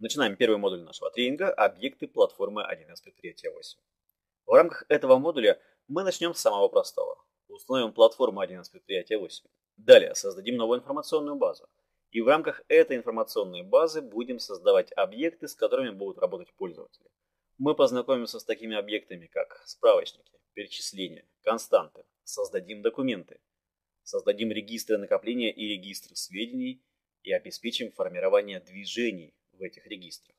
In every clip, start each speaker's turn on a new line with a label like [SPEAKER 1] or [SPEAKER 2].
[SPEAKER 1] Начинаем первый модуль нашего тренинга – объекты платформы 1С предприятия 8. В рамках этого модуля мы начнем с самого простого. Установим платформу 1С предприятия 8. Далее создадим новую информационную базу. И в рамках этой информационной базы будем создавать объекты, с которыми будут работать пользователи. Мы познакомимся с такими объектами, как справочники, перечисления, константы, создадим документы, создадим регистры накопления и регистры сведений и обеспечим формирование движений в этих регистрах.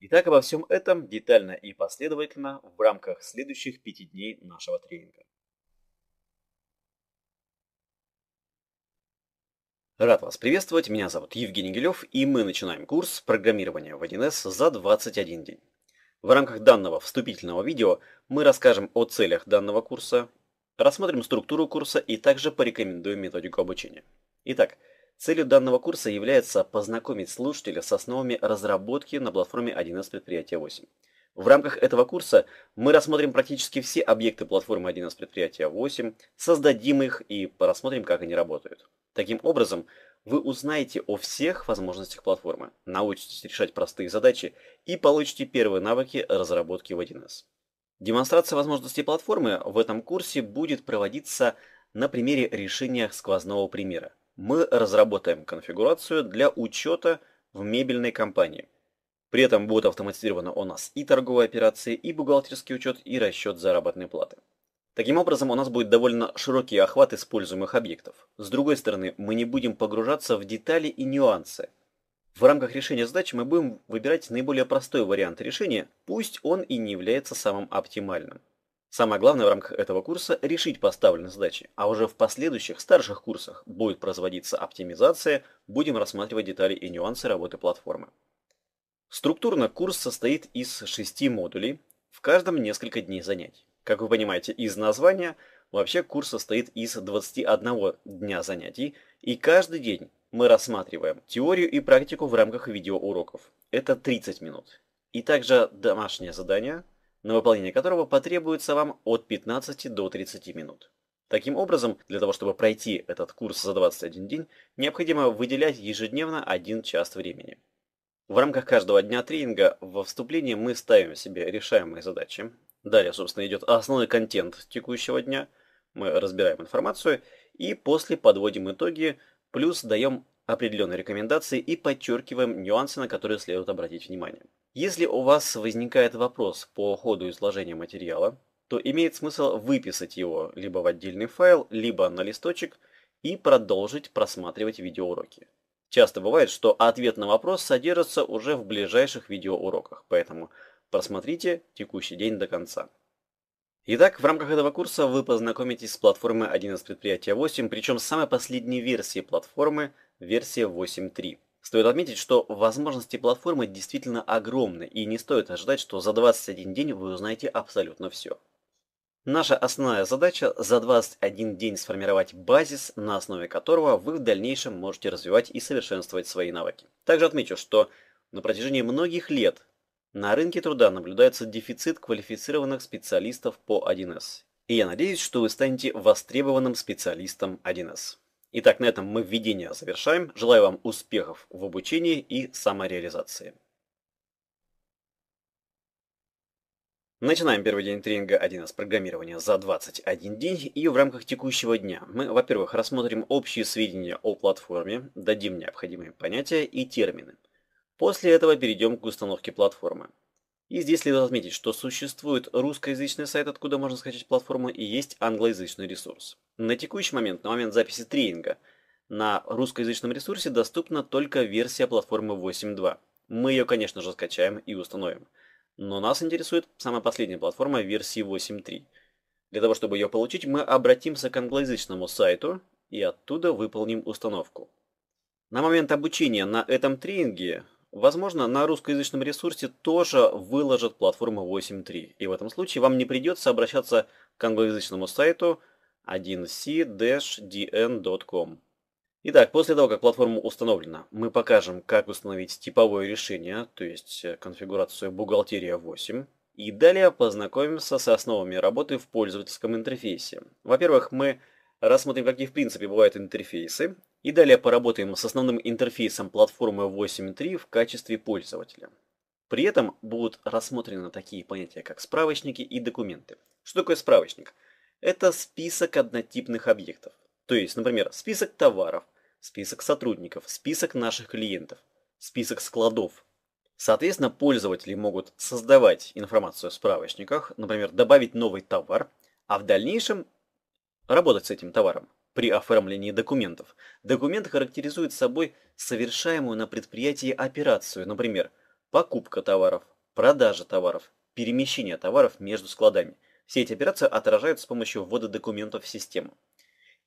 [SPEAKER 1] Итак, обо всем этом детально и последовательно в рамках следующих пяти дней нашего тренинга. Рад вас приветствовать, меня зовут Евгений Гелев, и мы начинаем курс программирования в 1С за 21 день. В рамках данного вступительного видео мы расскажем о целях данного курса, рассмотрим структуру курса и также порекомендуем методику обучения. Итак, Целью данного курса является познакомить слушателя с основами разработки на платформе 1С предприятия 8. В рамках этого курса мы рассмотрим практически все объекты платформы 1С предприятия 8, создадим их и рассмотрим, как они работают. Таким образом, вы узнаете о всех возможностях платформы, научитесь решать простые задачи и получите первые навыки разработки в 1С. Демонстрация возможностей платформы в этом курсе будет проводиться на примере решения сквозного примера мы разработаем конфигурацию для учета в мебельной компании. При этом будут автоматизированы у нас и торговые операции, и бухгалтерский учет, и расчет заработной платы. Таким образом, у нас будет довольно широкий охват используемых объектов. С другой стороны, мы не будем погружаться в детали и нюансы. В рамках решения задач мы будем выбирать наиболее простой вариант решения, пусть он и не является самым оптимальным. Самое главное в рамках этого курса – решить поставленные задачи, а уже в последующих старших курсах будет производиться оптимизация, будем рассматривать детали и нюансы работы платформы. Структурно курс состоит из шести модулей, в каждом несколько дней занятий. Как вы понимаете из названия, вообще курс состоит из 21 дня занятий, и каждый день мы рассматриваем теорию и практику в рамках видеоуроков. Это 30 минут. И также домашнее задание – на выполнение которого потребуется вам от 15 до 30 минут. Таким образом, для того, чтобы пройти этот курс за 21 день, необходимо выделять ежедневно 1 час времени. В рамках каждого дня тренинга во вступлении мы ставим себе решаемые задачи. Далее, собственно, идет основной контент текущего дня. Мы разбираем информацию и после подводим итоги, плюс даем определенные рекомендации и подчеркиваем нюансы, на которые следует обратить внимание. Если у вас возникает вопрос по ходу изложения материала, то имеет смысл выписать его либо в отдельный файл, либо на листочек и продолжить просматривать видеоуроки. Часто бывает, что ответ на вопрос содержится уже в ближайших видеоуроках, поэтому просмотрите текущий день до конца. Итак, в рамках этого курса вы познакомитесь с платформой 11 предприятия 8, причем с самой последней версией платформы, версия 8.3. Стоит отметить, что возможности платформы действительно огромны, и не стоит ожидать, что за 21 день вы узнаете абсолютно все. Наша основная задача за 21 день сформировать базис, на основе которого вы в дальнейшем можете развивать и совершенствовать свои навыки. Также отмечу, что на протяжении многих лет на рынке труда наблюдается дефицит квалифицированных специалистов по 1С. И я надеюсь, что вы станете востребованным специалистом 1С. Итак, на этом мы введение завершаем. Желаю вам успехов в обучении и самореализации. Начинаем первый день тренинга 1 с программирования за 21 день, и в рамках текущего дня мы, во-первых, рассмотрим общие сведения о платформе, дадим необходимые понятия и термины. После этого перейдем к установке платформы. И здесь следует отметить, что существует русскоязычный сайт, откуда можно скачать платформу, и есть англоязычный ресурс. На текущий момент, на момент записи тренинга, на русскоязычном ресурсе доступна только версия платформы 8.2. Мы ее, конечно же, скачаем и установим. Но нас интересует самая последняя платформа версии 8.3. Для того, чтобы ее получить, мы обратимся к англоязычному сайту и оттуда выполним установку. На момент обучения на этом тренинге Возможно, на русскоязычном ресурсе тоже выложат платформу 8.3, и в этом случае вам не придется обращаться к англоязычному сайту 1c-dn.com. Итак, после того, как платформа установлена, мы покажем, как установить типовое решение, то есть э, конфигурацию «Бухгалтерия 8», и далее познакомимся с основами работы в пользовательском интерфейсе. Во-первых, мы рассмотрим, какие в принципе бывают интерфейсы, и далее поработаем с основным интерфейсом платформы 8.3 в качестве пользователя. При этом будут рассмотрены такие понятия, как справочники и документы. Что такое справочник? Это список однотипных объектов. То есть, например, список товаров, список сотрудников, список наших клиентов, список складов. Соответственно, пользователи могут создавать информацию в справочниках, например, добавить новый товар, а в дальнейшем работать с этим товаром при оформлении документов. Документ характеризует собой совершаемую на предприятии операцию, например, покупка товаров, продажа товаров, перемещение товаров между складами. Все эти операции отражаются с помощью ввода документов в систему.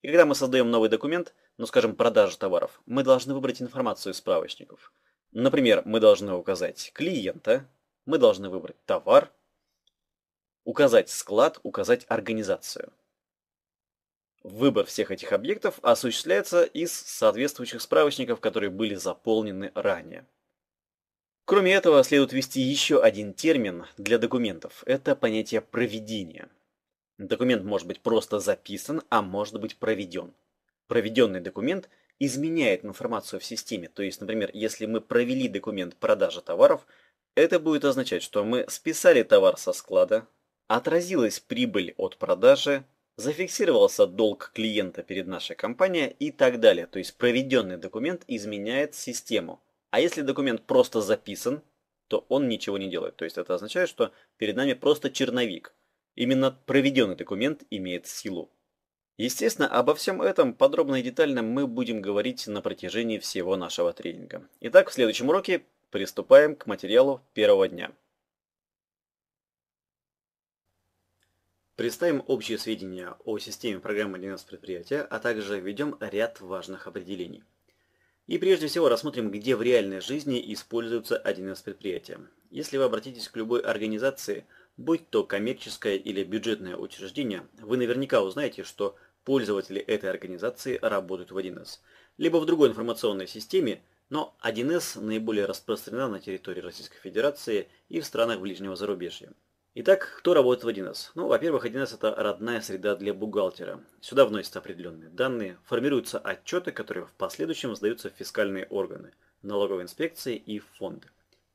[SPEAKER 1] И когда мы создаем новый документ, ну скажем, продажа товаров, мы должны выбрать информацию из справочников. Например, мы должны указать клиента, мы должны выбрать товар, указать склад, указать организацию. Выбор всех этих объектов осуществляется из соответствующих справочников, которые были заполнены ранее. Кроме этого, следует ввести еще один термин для документов. Это понятие проведения. Документ может быть просто записан, а может быть проведен. Проведенный документ изменяет информацию в системе. То есть, например, если мы провели документ продажи товаров, это будет означать, что мы списали товар со склада, отразилась прибыль от продажи, зафиксировался долг клиента перед нашей компанией и так далее. То есть проведенный документ изменяет систему. А если документ просто записан, то он ничего не делает. То есть это означает, что перед нами просто черновик. Именно проведенный документ имеет силу. Естественно, обо всем этом подробно и детально мы будем говорить на протяжении всего нашего тренинга. Итак, в следующем уроке приступаем к материалу первого дня. Представим общие сведения о системе программы 12 предприятия, а также введем ряд важных определений. И прежде всего рассмотрим, где в реальной жизни используются 1 с предприятия. Если вы обратитесь к любой организации, будь то коммерческое или бюджетное учреждение, вы наверняка узнаете, что пользователи этой организации работают в 1С, либо в другой информационной системе, но 1С наиболее распространена на территории Российской Федерации и в странах ближнего зарубежья. Итак, кто работает в 1С? Ну, во-первых, 1С это родная среда для бухгалтера. Сюда вносятся определенные данные, формируются отчеты, которые в последующем сдаются в фискальные органы, налоговые инспекции и фонды.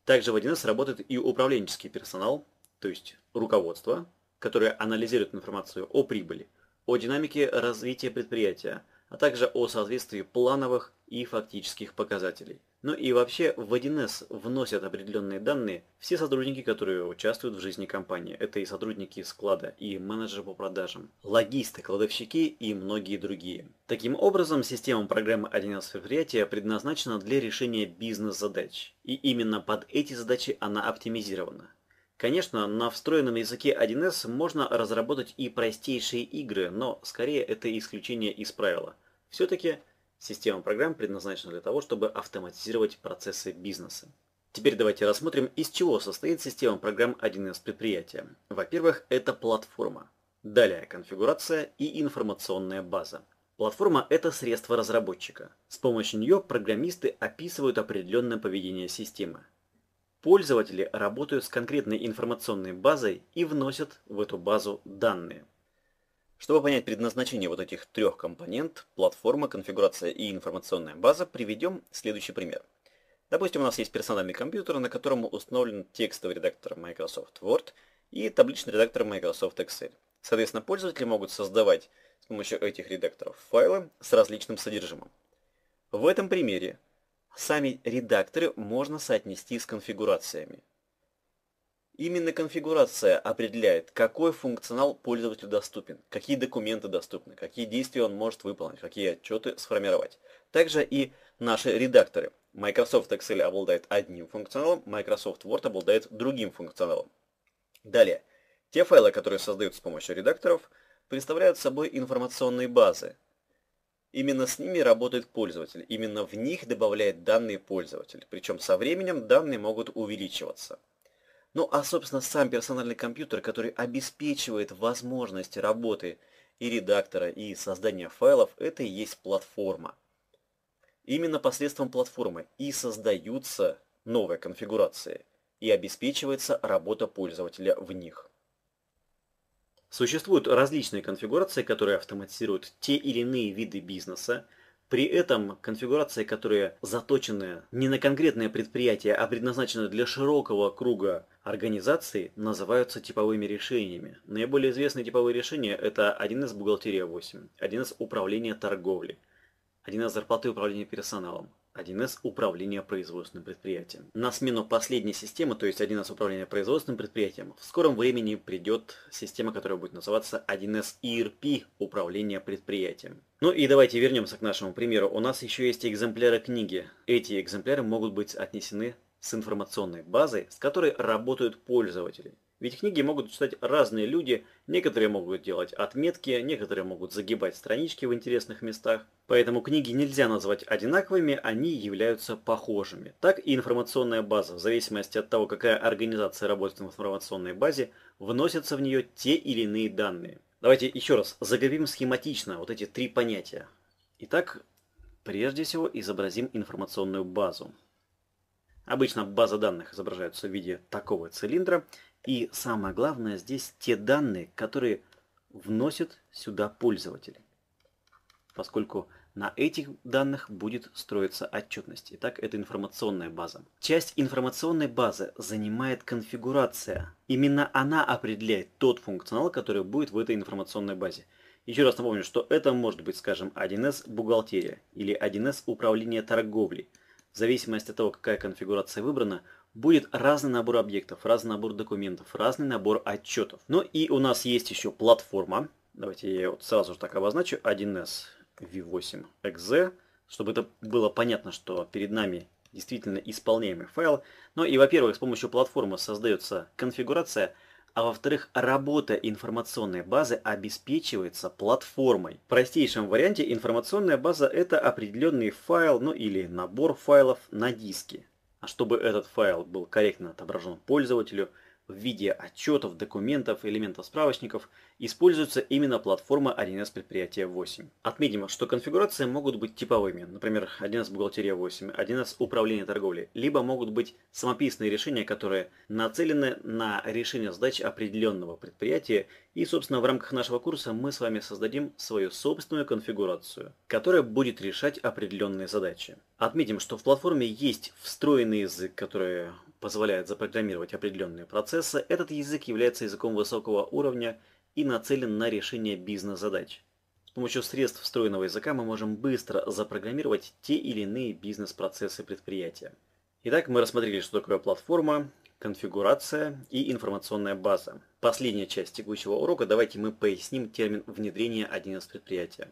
[SPEAKER 1] Также в 1С работает и управленческий персонал, то есть руководство, которое анализирует информацию о прибыли, о динамике развития предприятия, а также о соответствии плановых и фактических показателей. Ну и вообще в 1С вносят определенные данные все сотрудники, которые участвуют в жизни компании. Это и сотрудники склада, и менеджеры по продажам, логисты, кладовщики и многие другие. Таким образом, система программы 1С предприятия предназначена для решения бизнес-задач. И именно под эти задачи она оптимизирована. Конечно, на встроенном языке 1С можно разработать и простейшие игры, но скорее это исключение из правила. Все-таки Система программ предназначена для того, чтобы автоматизировать процессы бизнеса. Теперь давайте рассмотрим, из чего состоит система программ 1С предприятия. Во-первых, это платформа. Далее конфигурация и информационная база. Платформа – это средство разработчика. С помощью нее программисты описывают определенное поведение системы. Пользователи работают с конкретной информационной базой и вносят в эту базу данные. Чтобы понять предназначение вот этих трех компонент, платформа, конфигурация и информационная база, приведем следующий пример. Допустим, у нас есть персональный компьютер, на котором установлен текстовый редактор Microsoft Word и табличный редактор Microsoft Excel. Соответственно, пользователи могут создавать с помощью этих редакторов файлы с различным содержимым. В этом примере сами редакторы можно соотнести с конфигурациями. Именно конфигурация определяет, какой функционал пользователю доступен, какие документы доступны, какие действия он может выполнить, какие отчеты сформировать. Также и наши редакторы. Microsoft Excel обладает одним функционалом, Microsoft Word обладает другим функционалом. Далее. Те файлы, которые создаются с помощью редакторов, представляют собой информационные базы. Именно с ними работает пользователь, именно в них добавляет данные пользователь. Причем со временем данные могут увеличиваться. Ну а собственно сам персональный компьютер, который обеспечивает возможности работы и редактора, и создания файлов, это и есть платформа. Именно посредством платформы и создаются новые конфигурации, и обеспечивается работа пользователя в них. Существуют различные конфигурации, которые автоматизируют те или иные виды бизнеса, при этом конфигурации, которые заточены не на конкретное предприятие, а предназначены для широкого круга организаций, называются типовыми решениями. Наиболее известные типовые решения – это 1С бухгалтерия 8, 1С управление торговли, 1С зарплаты управления персоналом, 1С управления производственным предприятием. На смену последней системы, то есть 1С управления производственным предприятием, в скором времени придет система, которая будет называться 1С ERP управление предприятием. Ну и давайте вернемся к нашему примеру. У нас еще есть экземпляры книги. Эти экземпляры могут быть отнесены с информационной базой, с которой работают пользователи. Ведь книги могут читать разные люди, некоторые могут делать отметки, некоторые могут загибать странички в интересных местах. Поэтому книги нельзя назвать одинаковыми, они являются похожими. Так и информационная база, в зависимости от того, какая организация работает в информационной базе, вносятся в нее те или иные данные. Давайте еще раз закрепим схематично вот эти три понятия. Итак, прежде всего изобразим информационную базу. Обычно база данных изображаются в виде такого цилиндра – и самое главное здесь те данные, которые вносит сюда пользователь, поскольку на этих данных будет строиться отчетность. Итак, это информационная база. Часть информационной базы занимает конфигурация. Именно она определяет тот функционал, который будет в этой информационной базе. Еще раз напомню, что это может быть, скажем, 1С бухгалтерия или 1С управление торговлей. В зависимости от того, какая конфигурация выбрана, будет разный набор объектов, разный набор документов, разный набор отчетов. Но ну и у нас есть еще платформа. Давайте я ее вот сразу же так обозначу. 1С V8 .exe, чтобы это было понятно, что перед нами действительно исполняемый файл. Ну и, во-первых, с помощью платформы создается конфигурация, а во-вторых, работа информационной базы обеспечивается платформой. В простейшем варианте информационная база – это определенный файл, ну или набор файлов на диске. А чтобы этот файл был корректно отображен пользователю – в виде отчетов, документов, элементов справочников используется именно платформа 1С предприятия 8. Отметим, что конфигурации могут быть типовыми, например, 1С бухгалтерия 8, 1С управление торговли, либо могут быть самописные решения, которые нацелены на решение задач определенного предприятия и, собственно, в рамках нашего курса мы с вами создадим свою собственную конфигурацию, которая будет решать определенные задачи. Отметим, что в платформе есть встроенный язык, который позволяет запрограммировать определенные процессы, этот язык является языком высокого уровня и нацелен на решение бизнес-задач. С помощью средств встроенного языка мы можем быстро запрограммировать те или иные бизнес-процессы предприятия. Итак, мы рассмотрели, что такое платформа, конфигурация и информационная база. Последняя часть текущего урока, давайте мы поясним термин внедрения 1С предприятия.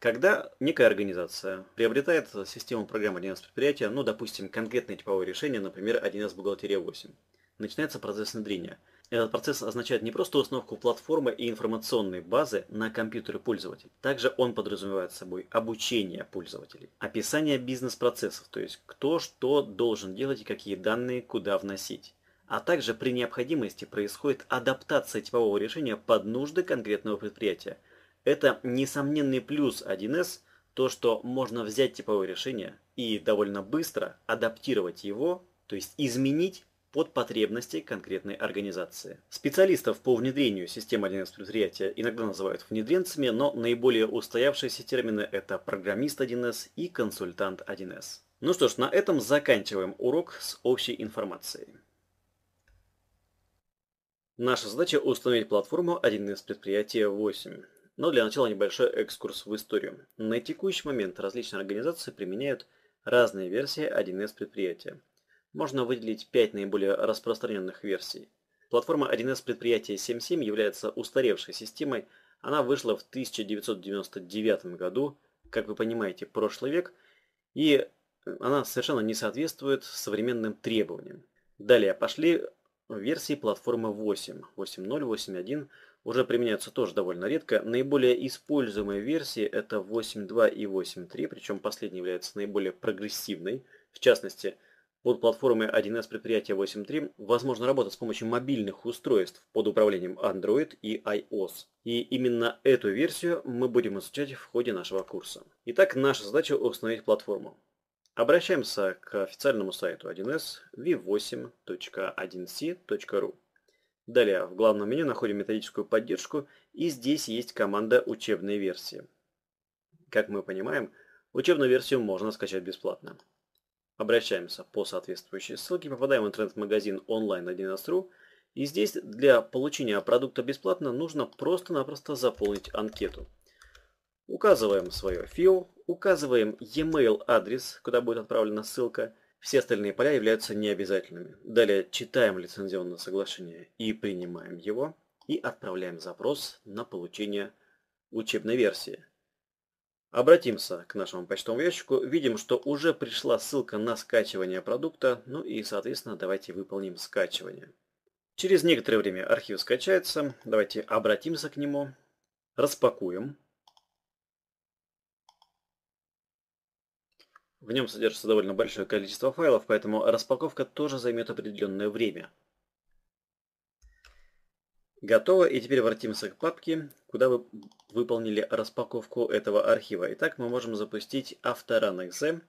[SPEAKER 1] Когда некая организация приобретает систему программ 1С предприятия, ну, допустим, конкретное типовое решение, например, 1С бухгалтерия 8, начинается процесс внедрения. Этот процесс означает не просто установку платформы и информационной базы на компьютеры пользователей. Также он подразумевает собой обучение пользователей, описание бизнес-процессов, то есть кто что должен делать и какие данные куда вносить. А также при необходимости происходит адаптация типового решения под нужды конкретного предприятия – это несомненный плюс 1С, то, что можно взять типовое решение и довольно быстро адаптировать его, то есть изменить под потребности конкретной организации. Специалистов по внедрению систем 1С предприятия иногда называют внедренцами, но наиболее устоявшиеся термины это программист 1С и консультант 1С. Ну что ж, на этом заканчиваем урок с общей информацией. Наша задача установить платформу 1С предприятия 8. Но для начала небольшой экскурс в историю. На текущий момент различные организации применяют разные версии 1С предприятия. Можно выделить 5 наиболее распространенных версий. Платформа 1С предприятия 7.7 является устаревшей системой. Она вышла в 1999 году, как вы понимаете, прошлый век, и она совершенно не соответствует современным требованиям. Далее пошли версии платформы 8, 8.0, 8.1, уже применяются тоже довольно редко. Наиболее используемые версии это 8.2 и 8.3, причем последняя является наиболее прогрессивной. В частности, под платформой 1С предприятия 8.3 возможно работать с помощью мобильных устройств под управлением Android и iOS. И именно эту версию мы будем изучать в ходе нашего курса. Итак, наша задача установить платформу. Обращаемся к официальному сайту 1С v8.1c.ru. Далее в главном меню находим методическую поддержку и здесь есть команда учебной версии. Как мы понимаем, учебную версию можно скачать бесплатно. Обращаемся по соответствующей ссылке, попадаем в интернет-магазин онлайн1.ру и здесь для получения продукта бесплатно нужно просто-напросто заполнить анкету. Указываем свое фио, указываем e-mail адрес, куда будет отправлена ссылка – все остальные поля являются необязательными. Далее читаем лицензионное соглашение и принимаем его, и отправляем запрос на получение учебной версии. Обратимся к нашему почтовому ящику, видим, что уже пришла ссылка на скачивание продукта, ну и, соответственно, давайте выполним скачивание. Через некоторое время архив скачается, давайте обратимся к нему, распакуем. В нем содержится довольно большое количество файлов, поэтому распаковка тоже займет определенное время. Готово, и теперь обратимся к папке, куда вы выполнили распаковку этого архива. Итак, мы можем запустить авторан.exe.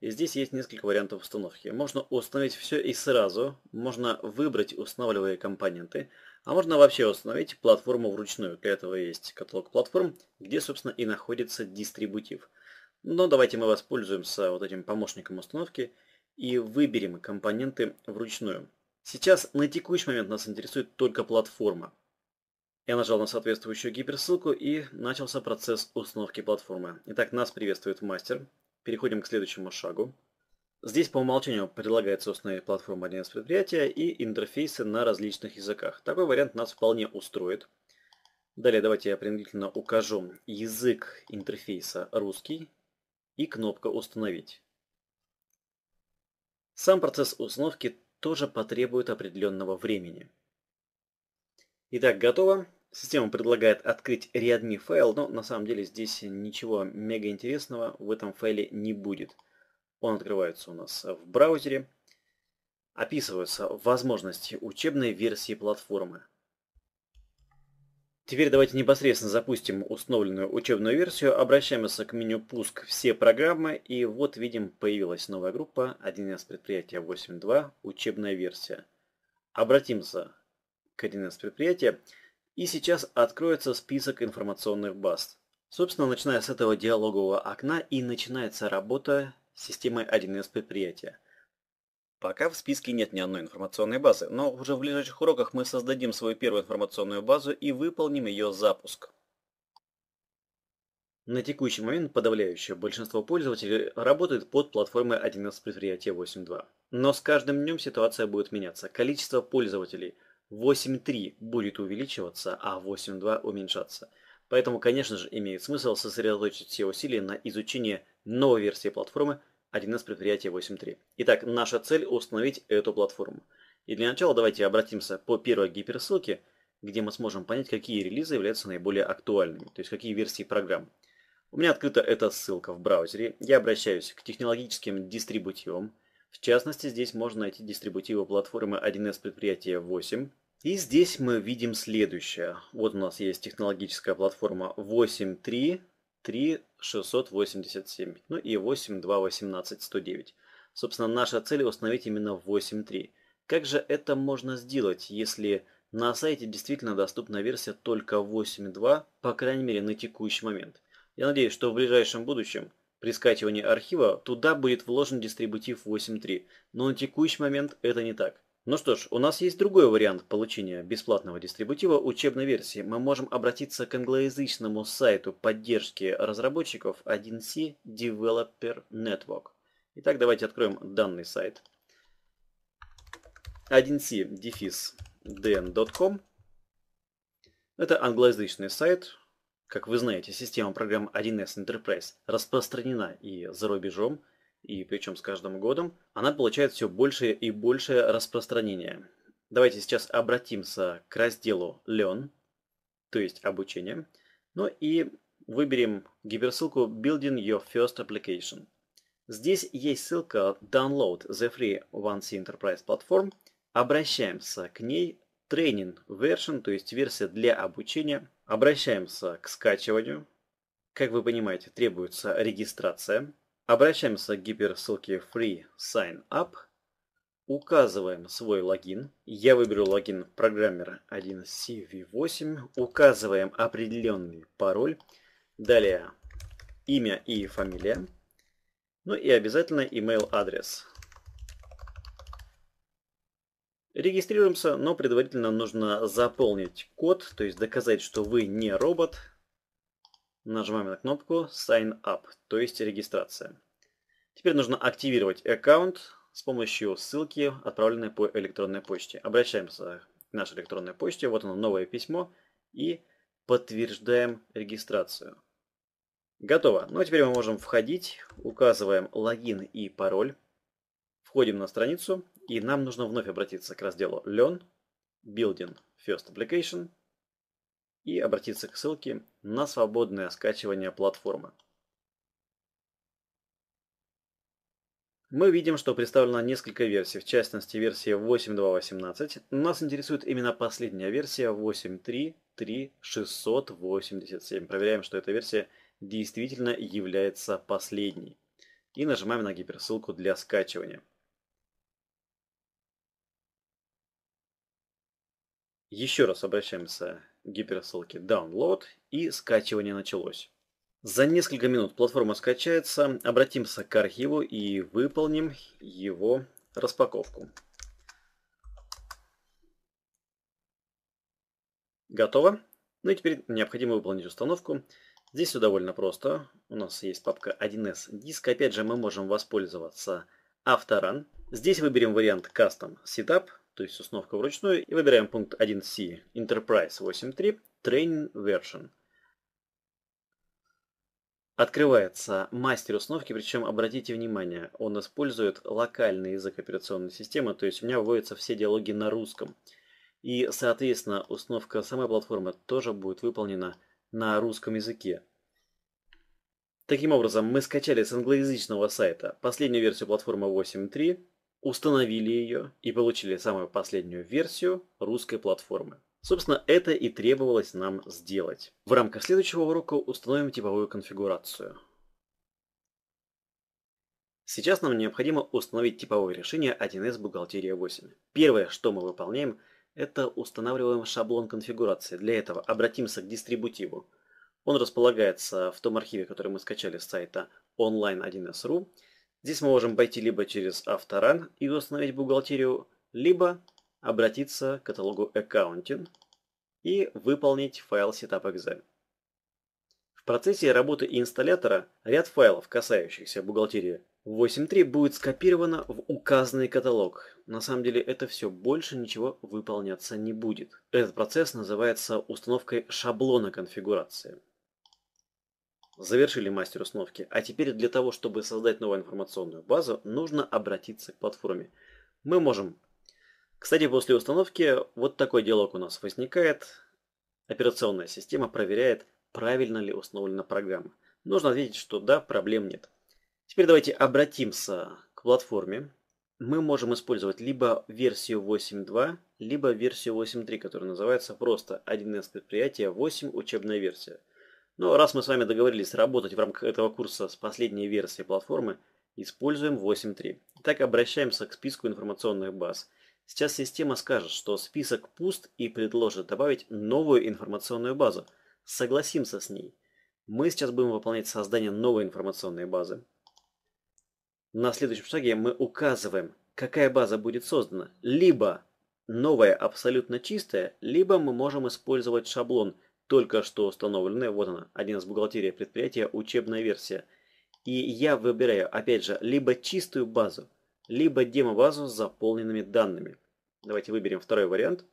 [SPEAKER 1] И здесь есть несколько вариантов установки. Можно установить все и сразу, можно выбрать устанавливаемые компоненты, а можно вообще установить платформу вручную. Для этого есть каталог платформ, где, собственно, и находится дистрибутив. Но давайте мы воспользуемся вот этим помощником установки и выберем компоненты вручную. Сейчас на текущий момент нас интересует только платформа. Я нажал на соответствующую гиперссылку и начался процесс установки платформы. Итак, нас приветствует мастер. Переходим к следующему шагу. Здесь по умолчанию предлагается установить платформу 1 предприятия и интерфейсы на различных языках. Такой вариант нас вполне устроит. Далее давайте я принудительно укажу язык интерфейса русский и кнопка «Установить». Сам процесс установки тоже потребует определенного времени. Итак, готово. Система предлагает открыть readme файл, но на самом деле здесь ничего мега интересного в этом файле не будет. Он открывается у нас в браузере. Описываются возможности учебной версии платформы. Теперь давайте непосредственно запустим установленную учебную версию, обращаемся к меню «Пуск все программы» и вот видим появилась новая группа 1С предприятия 8.2 «Учебная версия». Обратимся к 1С предприятия и сейчас откроется список информационных баз. Собственно, начиная с этого диалогового окна и начинается работа с системой 1С предприятия. Пока в списке нет ни одной информационной базы, но уже в ближайших уроках мы создадим свою первую информационную базу и выполним ее запуск. На текущий момент подавляющее большинство пользователей работает под платформой 1С предприятия 8.2. Но с каждым днем ситуация будет меняться. Количество пользователей 8.3 будет увеличиваться, а 8.2 уменьшаться. Поэтому, конечно же, имеет смысл сосредоточить все усилия на изучении новой версии платформы – 1С предприятия 8.3. Итак, наша цель установить эту платформу. И для начала давайте обратимся по первой гиперссылке, где мы сможем понять, какие релизы являются наиболее актуальными, то есть какие версии программ. У меня открыта эта ссылка в браузере. Я обращаюсь к технологическим дистрибутивам. В частности, здесь можно найти дистрибутивы платформы 1С предприятия 8. И здесь мы видим следующее. Вот у нас есть технологическая платформа 8.3 3,687, ну и 8,218, 109. Собственно, наша цель установить именно 8,3. Как же это можно сделать, если на сайте действительно доступна версия только 8.2, по крайней мере на текущий момент? Я надеюсь, что в ближайшем будущем при скачивании архива туда будет вложен дистрибутив 8.3, но на текущий момент это не так. Ну что ж, у нас есть другой вариант получения бесплатного дистрибутива учебной версии. Мы можем обратиться к англоязычному сайту поддержки разработчиков 1C Developer Network. Итак, давайте откроем данный сайт. 1c-dn.com Это англоязычный сайт. Как вы знаете, система программ 1С Enterprise распространена и за рубежом – и причем с каждым годом, она получает все большее и большее распространение. Давайте сейчас обратимся к разделу Learn, то есть обучение, ну и выберем гиперссылку Building Your First Application. Здесь есть ссылка Download the Free OneC Enterprise Platform. Обращаемся к ней. Training Version, то есть версия для обучения. Обращаемся к скачиванию. Как вы понимаете, требуется регистрация. Обращаемся к гиперссылке Free Sign Up. Указываем свой логин. Я выберу логин программера 1CV8. Указываем определенный пароль. Далее имя и фамилия. Ну и обязательно email адрес. Регистрируемся, но предварительно нужно заполнить код, то есть доказать, что вы не робот, Нажимаем на кнопку Sign Up, то есть регистрация. Теперь нужно активировать аккаунт с помощью ссылки, отправленной по электронной почте. Обращаемся к нашей электронной почте, вот оно новое письмо, и подтверждаем регистрацию. Готово. Ну а теперь мы можем входить, указываем логин и пароль, входим на страницу, и нам нужно вновь обратиться к разделу Learn, Building First Application – и обратиться к ссылке на свободное скачивание платформы. Мы видим, что представлено несколько версий, в частности версия 8.2.18. Нас интересует именно последняя версия 8.3.3.687. Проверяем, что эта версия действительно является последней. И нажимаем на гиперссылку для скачивания. Еще раз обращаемся гиперссылки download и скачивание началось. За несколько минут платформа скачается, обратимся к архиву и выполним его распаковку. Готово. Ну и теперь необходимо выполнить установку. Здесь все довольно просто. У нас есть папка 1С диск. Опять же мы можем воспользоваться Авторан. Здесь выберем вариант Custom Setup – то есть установка вручную, и выбираем пункт 1C Enterprise 8.3 Train Version. Открывается мастер установки, причем обратите внимание, он использует локальный язык операционной системы, то есть у меня вводятся все диалоги на русском. И, соответственно, установка самой платформы тоже будет выполнена на русском языке. Таким образом, мы скачали с англоязычного сайта последнюю версию платформы 8.3, установили ее и получили самую последнюю версию русской платформы. Собственно, это и требовалось нам сделать. В рамках следующего урока установим типовую конфигурацию. Сейчас нам необходимо установить типовое решение 1С бухгалтерия 8. Первое, что мы выполняем, это устанавливаем шаблон конфигурации. Для этого обратимся к дистрибутиву. Он располагается в том архиве, который мы скачали с сайта online1s.ru. Здесь мы можем пойти либо через авторан и установить бухгалтерию, либо обратиться к каталогу Accounting и выполнить файл setup.exe. В процессе работы инсталлятора ряд файлов, касающихся бухгалтерии 8.3, будет скопировано в указанный каталог. На самом деле это все больше ничего выполняться не будет. Этот процесс называется установкой шаблона конфигурации. Завершили мастер установки. А теперь для того, чтобы создать новую информационную базу, нужно обратиться к платформе. Мы можем. Кстати, после установки вот такой диалог у нас возникает. Операционная система проверяет, правильно ли установлена программа. Нужно ответить, что да, проблем нет. Теперь давайте обратимся к платформе. Мы можем использовать либо версию 8.2, либо версию 8.3, которая называется просто 1С предприятия 8 учебная версия – но ну, раз мы с вами договорились работать в рамках этого курса с последней версией платформы, используем 8.3. Так обращаемся к списку информационных баз. Сейчас система скажет, что список пуст и предложит добавить новую информационную базу. Согласимся с ней. Мы сейчас будем выполнять создание новой информационной базы. На следующем шаге мы указываем, какая база будет создана. Либо новая абсолютно чистая, либо мы можем использовать шаблон – только что установленная, вот она, один из бухгалтерия предприятия, учебная версия. И я выбираю, опять же, либо чистую базу, либо демо-базу с заполненными данными. Давайте выберем второй вариант.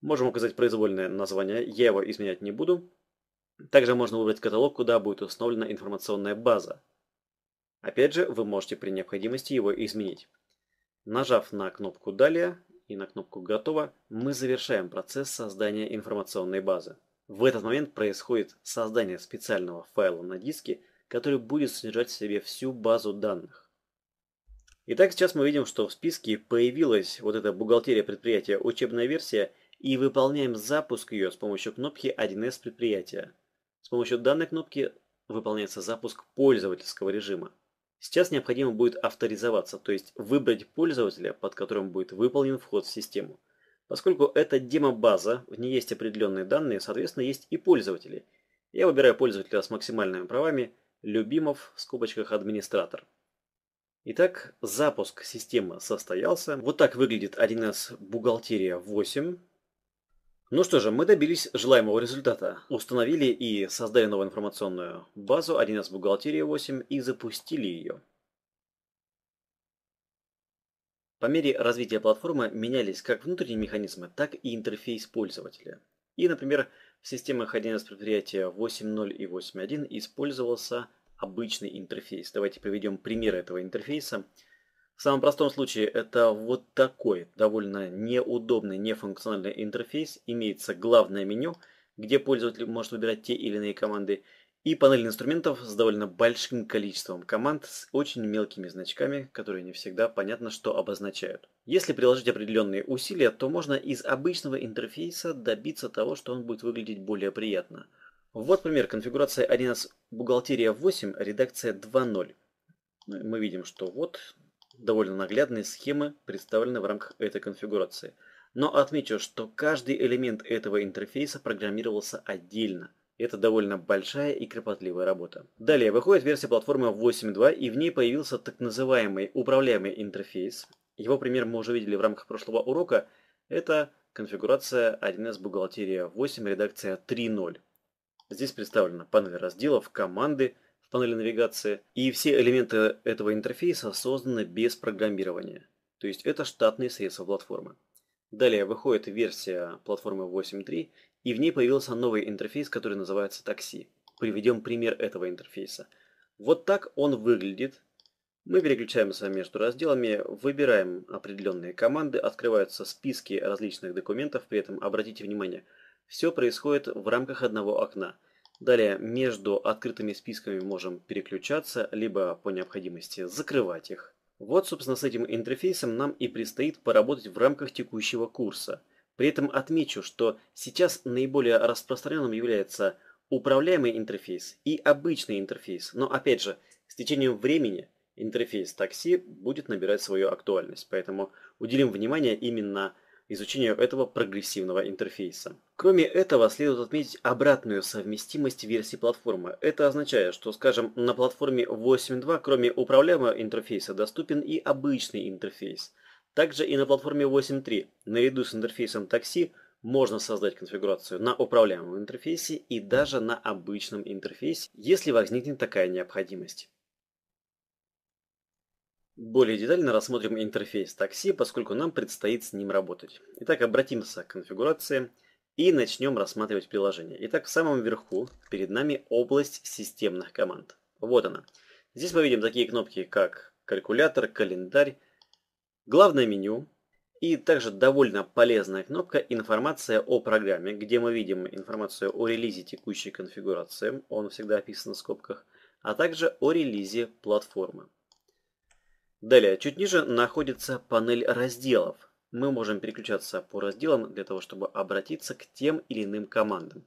[SPEAKER 1] Можем указать произвольное название, я его изменять не буду. Также можно выбрать каталог, куда будет установлена информационная база. Опять же, вы можете при необходимости его изменить. Нажав на кнопку «Далее» и на кнопку «Готово», мы завершаем процесс создания информационной базы. В этот момент происходит создание специального файла на диске, который будет содержать в себе всю базу данных. Итак, сейчас мы видим, что в списке появилась вот эта бухгалтерия предприятия учебная версия и выполняем запуск ее с помощью кнопки 1С предприятия. С помощью данной кнопки выполняется запуск пользовательского режима. Сейчас необходимо будет авторизоваться, то есть выбрать пользователя, под которым будет выполнен вход в систему – Поскольку это демо-база, в ней есть определенные данные, соответственно, есть и пользователи. Я выбираю пользователя с максимальными правами, любимов в скобочках администратор. Итак, запуск системы состоялся. Вот так выглядит 1С бухгалтерия 8. Ну что же, мы добились желаемого результата. Установили и создали новую информационную базу 1С бухгалтерия 8 и запустили ее. По мере развития платформы менялись как внутренние механизмы, так и интерфейс пользователя. И, например, в системах 1С предприятия 8.0 и 8.1 использовался обычный интерфейс. Давайте приведем пример этого интерфейса. В самом простом случае это вот такой довольно неудобный, нефункциональный интерфейс. Имеется главное меню, где пользователь может выбирать те или иные команды, и панель инструментов с довольно большим количеством команд с очень мелкими значками, которые не всегда понятно, что обозначают. Если приложить определенные усилия, то можно из обычного интерфейса добиться того, что он будет выглядеть более приятно. Вот пример конфигурации 1 бухгалтерия 8, редакция 2.0. Мы видим, что вот довольно наглядные схемы представлены в рамках этой конфигурации. Но отмечу, что каждый элемент этого интерфейса программировался отдельно – это довольно большая и кропотливая работа. Далее выходит версия платформы 8.2, и в ней появился так называемый управляемый интерфейс. Его пример мы уже видели в рамках прошлого урока. Это конфигурация 1С бухгалтерия 8, редакция 3.0. Здесь представлена панель разделов, команды в панели навигации, и все элементы этого интерфейса созданы без программирования. То есть это штатные средства платформы. Далее выходит версия платформы 8.3, и в ней появился новый интерфейс, который называется такси. Приведем пример этого интерфейса. Вот так он выглядит. Мы переключаемся между разделами, выбираем определенные команды, открываются списки различных документов, при этом обратите внимание, все происходит в рамках одного окна. Далее между открытыми списками можем переключаться, либо по необходимости закрывать их. Вот, собственно, с этим интерфейсом нам и предстоит поработать в рамках текущего курса – при этом отмечу, что сейчас наиболее распространенным является управляемый интерфейс и обычный интерфейс. Но опять же, с течением времени интерфейс такси будет набирать свою актуальность, поэтому уделим внимание именно изучению этого прогрессивного интерфейса. Кроме этого, следует отметить обратную совместимость версий платформы. Это означает, что, скажем, на платформе 8.2, кроме управляемого интерфейса, доступен и обычный интерфейс – также и на платформе 8.3 наряду с интерфейсом такси можно создать конфигурацию на управляемом интерфейсе и даже на обычном интерфейсе, если возникнет такая необходимость. Более детально рассмотрим интерфейс такси, поскольку нам предстоит с ним работать. Итак, обратимся к конфигурации и начнем рассматривать приложение. Итак, в самом верху перед нами область системных команд. Вот она. Здесь мы видим такие кнопки, как калькулятор, календарь, главное меню и также довольно полезная кнопка «Информация о программе», где мы видим информацию о релизе текущей конфигурации, он всегда описан в скобках, а также о релизе платформы. Далее, чуть ниже находится панель разделов. Мы можем переключаться по разделам для того, чтобы обратиться к тем или иным командам.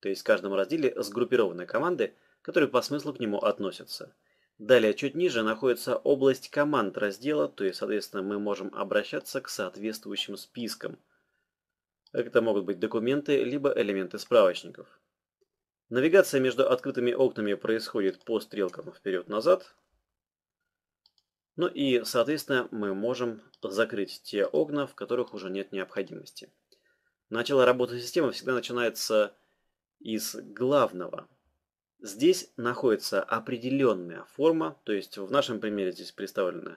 [SPEAKER 1] То есть в каждом разделе сгруппированы команды, которые по смыслу к нему относятся – Далее, чуть ниже, находится область команд раздела, то есть, соответственно, мы можем обращаться к соответствующим спискам. Это могут быть документы, либо элементы справочников. Навигация между открытыми окнами происходит по стрелкам вперед-назад. Ну и, соответственно, мы можем закрыть те окна, в которых уже нет необходимости. Начало работы системы всегда начинается из главного – Здесь находится определенная форма, то есть в нашем примере здесь представлены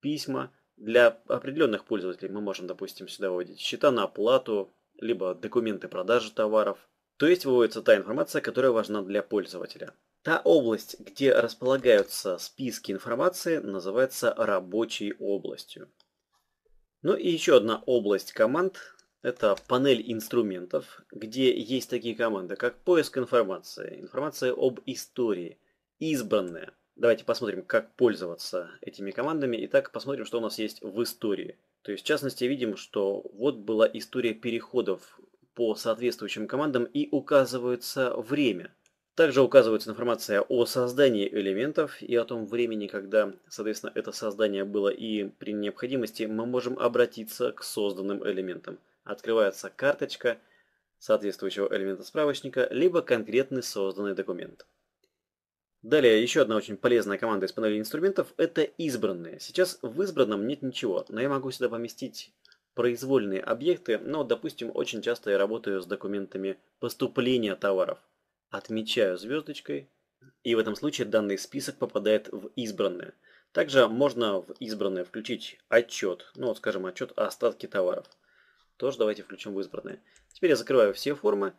[SPEAKER 1] письма. Для определенных пользователей мы можем, допустим, сюда выводить счета на оплату, либо документы продажи товаров. То есть выводится та информация, которая важна для пользователя. Та область, где располагаются списки информации, называется рабочей областью. Ну и еще одна область команд это панель инструментов, где есть такие команды, как поиск информации, информация об истории, избранная. Давайте посмотрим, как пользоваться этими командами. Итак, посмотрим, что у нас есть в истории. То есть, в частности, видим, что вот была история переходов по соответствующим командам и указывается время. Также указывается информация о создании элементов и о том времени, когда, соответственно, это создание было, и при необходимости мы можем обратиться к созданным элементам открывается карточка соответствующего элемента справочника, либо конкретный созданный документ. Далее, еще одна очень полезная команда из панели инструментов – это избранные. Сейчас в избранном нет ничего, но я могу сюда поместить произвольные объекты, но, допустим, очень часто я работаю с документами поступления товаров. Отмечаю звездочкой, и в этом случае данный список попадает в избранное. Также можно в избранное включить отчет, ну вот скажем отчет о остатке товаров – тоже давайте включим в избранное. Теперь я закрываю все формы.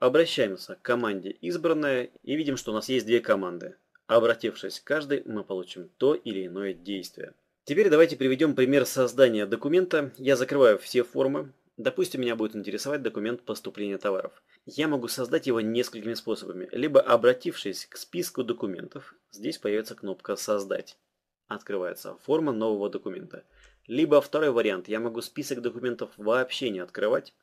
[SPEAKER 1] Обращаемся к команде «Избранное» и видим, что у нас есть две команды. Обратившись к каждой, мы получим то или иное действие. Теперь давайте приведем пример создания документа. Я закрываю все формы. Допустим, меня будет интересовать документ поступления товаров. Я могу создать его несколькими способами. Либо обратившись к списку документов, здесь появится кнопка «Создать». Открывается форма нового документа – либо второй вариант, я могу список документов вообще не открывать.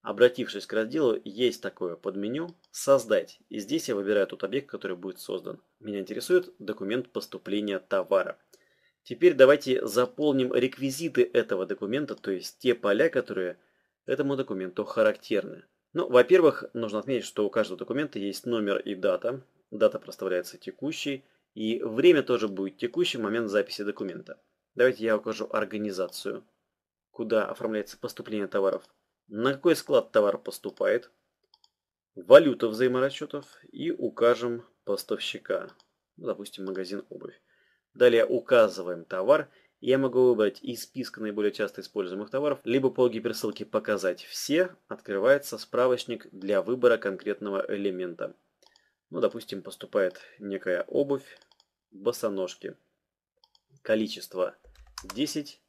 [SPEAKER 1] Обратившись к разделу, есть такое под меню «Создать». И здесь я выбираю тот объект, который будет создан. Меня интересует документ поступления товара. Теперь давайте заполним реквизиты этого документа, то есть те поля, которые этому документу характерны. Ну, во-первых, нужно отметить, что у каждого документа есть номер и дата. Дата проставляется текущей, и время тоже будет текущим в момент записи документа. Давайте я укажу организацию, куда оформляется поступление товаров, на какой склад товар поступает, валюта взаиморасчетов и укажем поставщика, ну, допустим, магазин обувь. Далее указываем товар. Я могу выбрать из списка наиболее часто используемых товаров, либо по гиперссылке «Показать все» открывается справочник для выбора конкретного элемента. Ну, допустим, поступает некая обувь, босоножки. Количество 10.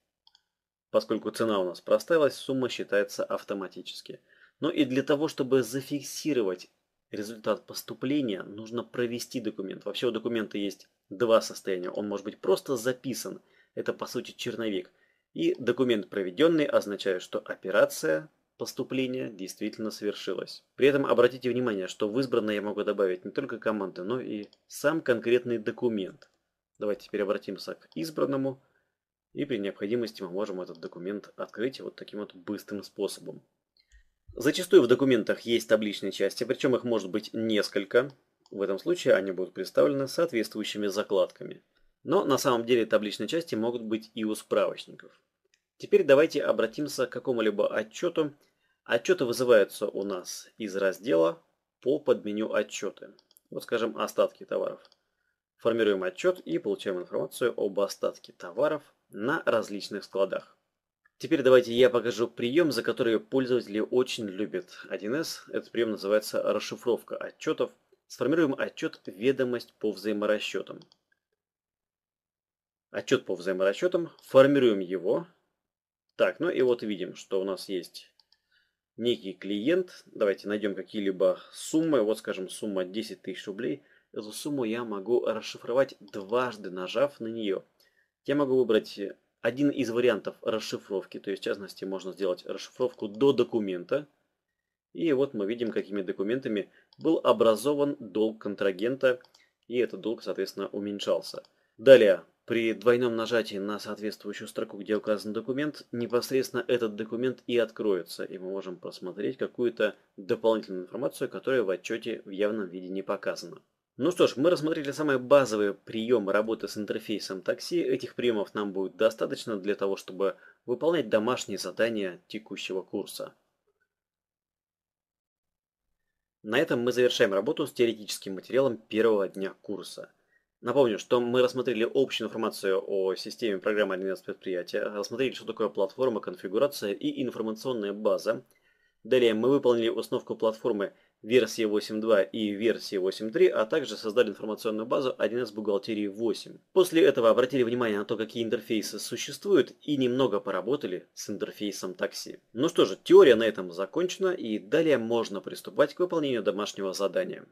[SPEAKER 1] Поскольку цена у нас проставилась, сумма считается автоматически. Но и для того, чтобы зафиксировать результат поступления, нужно провести документ. Вообще у документа есть два состояния. Он может быть просто записан. Это по сути черновик. И документ проведенный означает, что операция поступления действительно совершилась. При этом обратите внимание, что в избранное я могу добавить не только команды, но и сам конкретный документ. Давайте теперь обратимся к избранному. И при необходимости мы можем этот документ открыть вот таким вот быстрым способом. Зачастую в документах есть табличные части, причем их может быть несколько. В этом случае они будут представлены соответствующими закладками. Но на самом деле табличные части могут быть и у справочников. Теперь давайте обратимся к какому-либо отчету. Отчеты вызываются у нас из раздела по подменю отчеты. Вот скажем остатки товаров. Формируем отчет и получаем информацию об остатке товаров на различных складах. Теперь давайте я покажу прием, за который пользователи очень любят 1С. Этот прием называется расшифровка отчетов. Сформируем отчет «Ведомость по взаиморасчетам». Отчет по взаиморасчетам, формируем его. Так, ну и вот видим, что у нас есть некий клиент. Давайте найдем какие-либо суммы. Вот, скажем, сумма 10 тысяч рублей. Эту сумму я могу расшифровать дважды, нажав на нее – я могу выбрать э, один из вариантов расшифровки, то есть в частности можно сделать расшифровку до документа. И вот мы видим, какими документами был образован долг контрагента, и этот долг, соответственно, уменьшался. Далее, при двойном нажатии на соответствующую строку, где указан документ, непосредственно этот документ и откроется, и мы можем просмотреть какую-то дополнительную информацию, которая в отчете в явном виде не показана. Ну что ж, мы рассмотрели самые базовые приемы работы с интерфейсом такси. Этих приемов нам будет достаточно для того, чтобы выполнять домашние задания текущего курса. На этом мы завершаем работу с теоретическим материалом первого дня курса. Напомню, что мы рассмотрели общую информацию о системе программы 11 предприятия, рассмотрели, что такое платформа, конфигурация и информационная база. Далее мы выполнили установку платформы версии 8.2 и версии 8.3, а также создали информационную базу 1С бухгалтерии 8. После этого обратили внимание на то, какие интерфейсы существуют и немного поработали с интерфейсом такси. Ну что же, теория на этом закончена и далее можно приступать к выполнению домашнего задания.